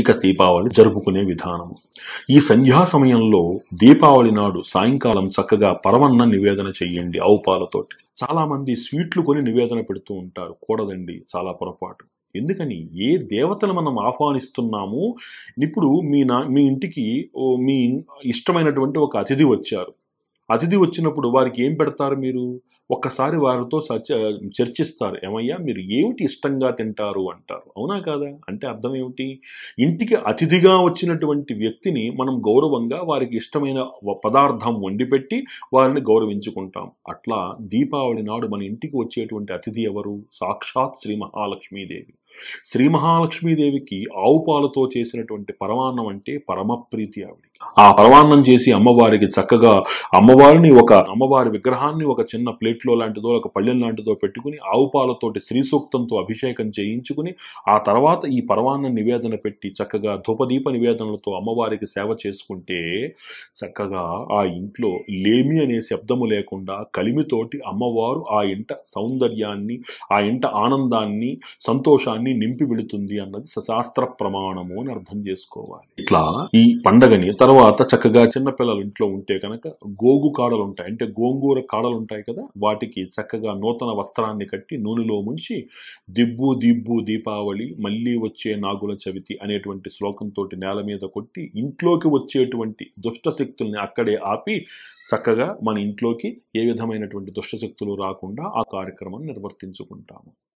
ఇక దీపావళి జరుపుకునే విధానం ఈ సంధ్యా సమయంలో దీపావళి నాడు సాయంకాలం చక్కగా పరవన్న నివేదన చెయ్యండి ఆవు చాలా మంది స్వీట్లు కొని నివేదన పెడుతూ ఉంటారు కూడదండి చాలా పొరపాటు ఎందుకని ఏ దేవతను మనం ఆహ్వానిస్తున్నామో ఇప్పుడు మీ నా మీ ఇంటికి మీ ఇష్టమైనటువంటి ఒక అతిథి వచ్చారు అతిథి వచ్చినప్పుడు వారికి ఏం పెడతారు మీరు ఒక్కసారి వారితో చర్చిస్తారు ఏమయ్యా మీరు ఏమిటి ఇష్టంగా తింటారు అంటారు అవునా కాదా అంటే అర్థం ఏమిటి ఇంటికి అతిథిగా వచ్చినటువంటి వ్యక్తిని మనం గౌరవంగా వారికి ఇష్టమైన పదార్థం వండిపెట్టి వారిని గౌరవించుకుంటాం అట్లా దీపావళి నాడు మన ఇంటికి వచ్చేటువంటి అతిథి ఎవరు సాక్షాత్ శ్రీ మహాలక్ష్మీదేవి శ్రీ మహాలక్ష్మీదేవికి ఆవు పాలతో చేసినటువంటి పరమాన్నం అంటే పరమప్రీతి ఆవిడికి ఆ పరమాన్నం చేసి అమ్మవారికి చక్కగా అమ్మవారి అమ్మవారిని ఒక అమ్మవారి విగ్రహాన్ని ఒక చిన్న ప్లేట్లో లాంటిదో ఒక పళ్ళెం లాంటిదో పెట్టుకుని ఆవు పాలతోటి సూక్తంతో అభిషేకం చేయించుకుని ఆ తర్వాత ఈ పర్వాన్న నివేదన పెట్టి చక్కగా ధూపదీప నివేదనలతో అమ్మవారికి సేవ చేసుకుంటే చక్కగా ఆ ఇంట్లో లేమి అనే శబ్దము లేకుండా కలిమితోటి అమ్మవారు ఆ ఇంట సౌందర్యాన్ని ఆ ఇంట ఆనందాన్ని సంతోషాన్ని నింపి వెళుతుంది అన్నది సశాస్త్ర ప్రమాణము అని అర్థం చేసుకోవాలి ఇట్లా ఈ పండగని తర్వాత చక్కగా చిన్నపిల్లల ఇంట్లో ఉంటే కనుక గోగు కాడలు ఉంటాయి అంటే గోంగూర కాడలు ఉంటాయి కదా వాటికి చక్కగా నూతన వస్త్రాన్ని కట్టి నూనెలో ముంచి దిబ్బు దిబ్బు దీపావళి మళ్ళీ వచ్చే నాగుల చవితి అనేటువంటి శ్లోకంతో నేల మీద కొట్టి ఇంట్లోకి వచ్చేటువంటి దుష్టశక్తుల్ని అక్కడే ఆపి చక్కగా మన ఇంట్లోకి ఏ విధమైనటువంటి దుష్టశక్తులు రాకుండా ఆ కార్యక్రమం నిర్వర్తించుకుంటాము